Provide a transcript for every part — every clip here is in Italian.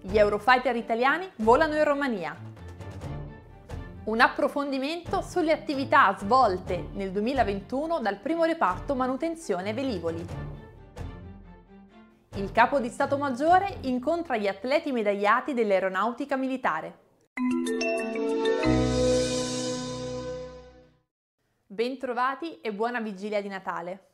Gli Eurofighter italiani volano in Romania. Un approfondimento sulle attività svolte nel 2021 dal primo reparto manutenzione velivoli. Il capo di Stato Maggiore incontra gli atleti medagliati dell'aeronautica militare. Bentrovati e buona vigilia di Natale!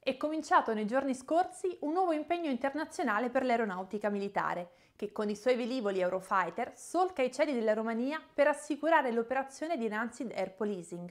È cominciato nei giorni scorsi un nuovo impegno internazionale per l'aeronautica militare, che con i suoi velivoli Eurofighter solca i cieli della Romania per assicurare l'operazione di dinanzi Air Policing.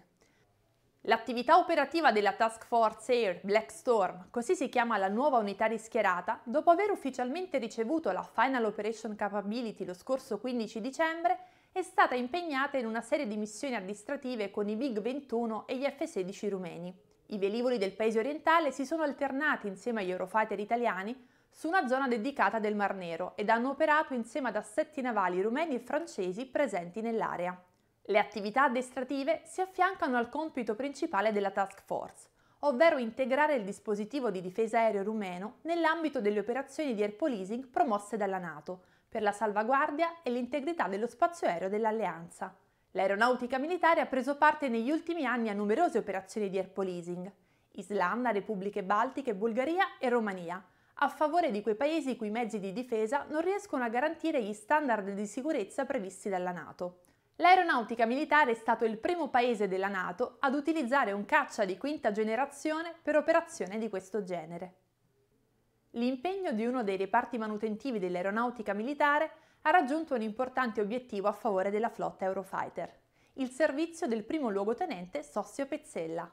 L'attività operativa della Task Force Air Black Storm, così si chiama la nuova unità rischierata, dopo aver ufficialmente ricevuto la Final Operation Capability lo scorso 15 dicembre, è stata impegnata in una serie di missioni addestrative con i MiG 21 e gli F-16 rumeni. I velivoli del paese orientale si sono alternati insieme agli Eurofighter italiani su una zona dedicata del Mar Nero ed hanno operato insieme ad assetti navali rumeni e francesi presenti nell'area. Le attività addestrative si affiancano al compito principale della task force, ovvero integrare il dispositivo di difesa aereo rumeno nell'ambito delle operazioni di air policing promosse dalla NATO, per la salvaguardia e l'integrità dello spazio aereo dell'Alleanza. L'aeronautica militare ha preso parte negli ultimi anni a numerose operazioni di air policing, Islanda, Repubbliche Baltiche, Bulgaria e Romania, a favore di quei paesi i cui mezzi di difesa non riescono a garantire gli standard di sicurezza previsti dalla NATO. L'aeronautica militare è stato il primo paese della NATO ad utilizzare un caccia di quinta generazione per operazioni di questo genere. L'impegno di uno dei reparti manutentivi dell'aeronautica militare ha raggiunto un importante obiettivo a favore della flotta Eurofighter, il servizio del primo luogotenente Sossio Pezzella.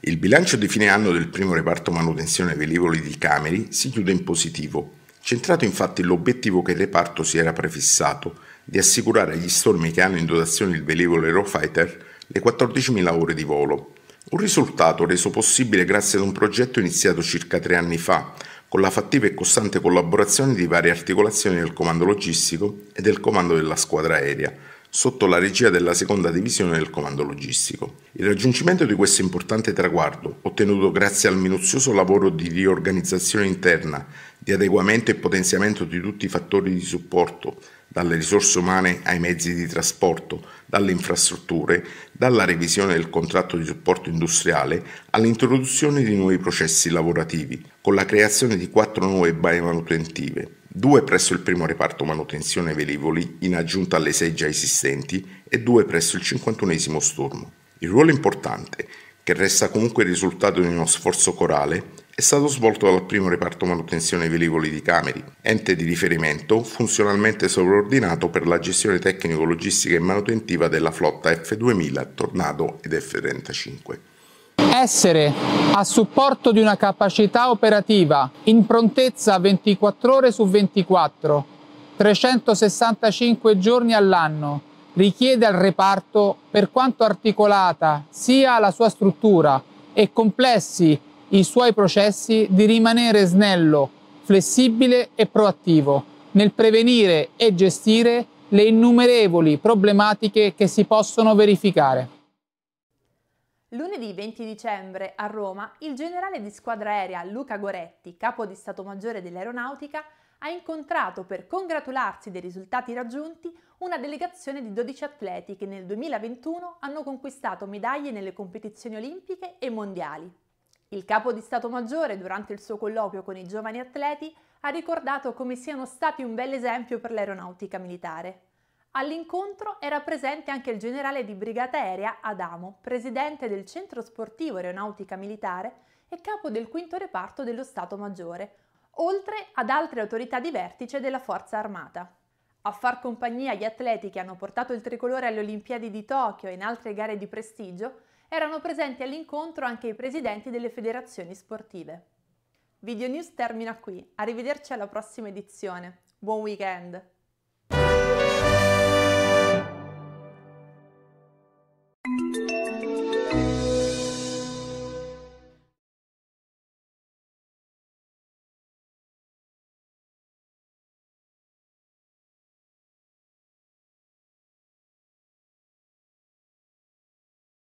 Il bilancio di fine anno del primo reparto manutenzione velivoli di Cameri si chiude in positivo, centrato infatti l'obiettivo che il reparto si era prefissato di assicurare agli stormi che hanno in dotazione il velivolo Eurofighter le 14.000 ore di volo. Un risultato reso possibile grazie ad un progetto iniziato circa tre anni fa con la fattiva e costante collaborazione di varie articolazioni del comando logistico e del comando della squadra aerea, sotto la regia della seconda divisione del comando logistico. Il raggiungimento di questo importante traguardo, ottenuto grazie al minuzioso lavoro di riorganizzazione interna, di adeguamento e potenziamento di tutti i fattori di supporto, dalle risorse umane ai mezzi di trasporto, dalle infrastrutture, dalla revisione del contratto di supporto industriale all'introduzione di nuovi processi lavorativi, con la creazione di quattro nuove baie manutentive, due presso il primo reparto manutenzione velivoli in aggiunta alle sei già esistenti e due presso il 51 stormo. Il ruolo importante, che resta comunque il risultato di uno sforzo corale, è stato svolto dal primo reparto manutenzione velivoli di Cameri, ente di riferimento funzionalmente sovraordinato per la gestione tecnico-logistica e manutentiva della flotta F2000 Tornado ed F35. Essere a supporto di una capacità operativa in prontezza 24 ore su 24, 365 giorni all'anno, richiede al reparto, per quanto articolata sia la sua struttura e complessi i suoi processi, di rimanere snello, flessibile e proattivo nel prevenire e gestire le innumerevoli problematiche che si possono verificare. Lunedì 20 dicembre a Roma il generale di squadra aerea Luca Goretti, capo di Stato Maggiore dell'Aeronautica, ha incontrato per congratularsi dei risultati raggiunti una delegazione di 12 atleti che nel 2021 hanno conquistato medaglie nelle competizioni olimpiche e mondiali. Il capo di Stato Maggiore, durante il suo colloquio con i giovani atleti, ha ricordato come siano stati un bel esempio per l'aeronautica militare. All'incontro era presente anche il generale di brigata aerea Adamo, presidente del Centro Sportivo Aeronautica Militare e capo del quinto reparto dello Stato Maggiore, oltre ad altre autorità di vertice della Forza Armata. A far compagnia agli atleti che hanno portato il tricolore alle Olimpiadi di Tokyo e in altre gare di prestigio, erano presenti all'incontro anche i presidenti delle federazioni sportive. Video News termina qui, arrivederci alla prossima edizione. Buon weekend!